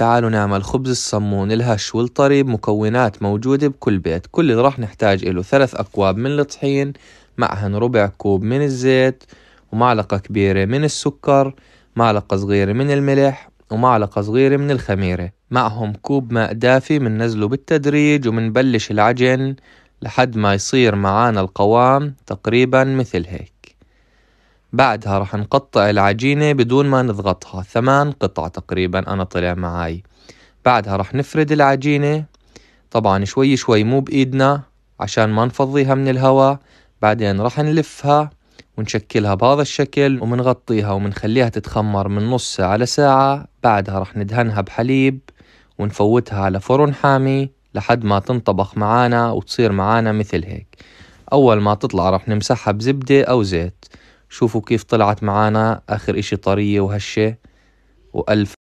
تعالوا نعمل خبز الصمون الهش والطريب مكونات موجودة بكل بيت كل اللي راح نحتاج له ثلاث أكواب من الطحين معهن ربع كوب من الزيت ومعلقة كبيرة من السكر معلقة صغيرة من الملح ومعلقة صغيرة من الخميرة معهم كوب ماء دافي مننزله بالتدريج ومنبلش العجن لحد ما يصير معانا القوام تقريبا مثل هيك بعدها راح نقطع العجينة بدون ما نضغطها ثمان قطع تقريبا أنا طلع معاي بعدها راح نفرد العجينة طبعا شوي شوي مو بإيدنا عشان ما نفضيها من الهواء بعدين راح نلفها ونشكلها بهذا الشكل ومنغطيها ومنخليها تتخمر من نص ساعة لساعة بعدها راح ندهنها بحليب ونفوتها على فرن حامي لحد ما تنطبخ معانا وتصير معانا مثل هيك أول ما تطلع راح نمسحها بزبدة أو زيت شوفوا كيف طلعت معانا آخر إشي طرية وهشة وألف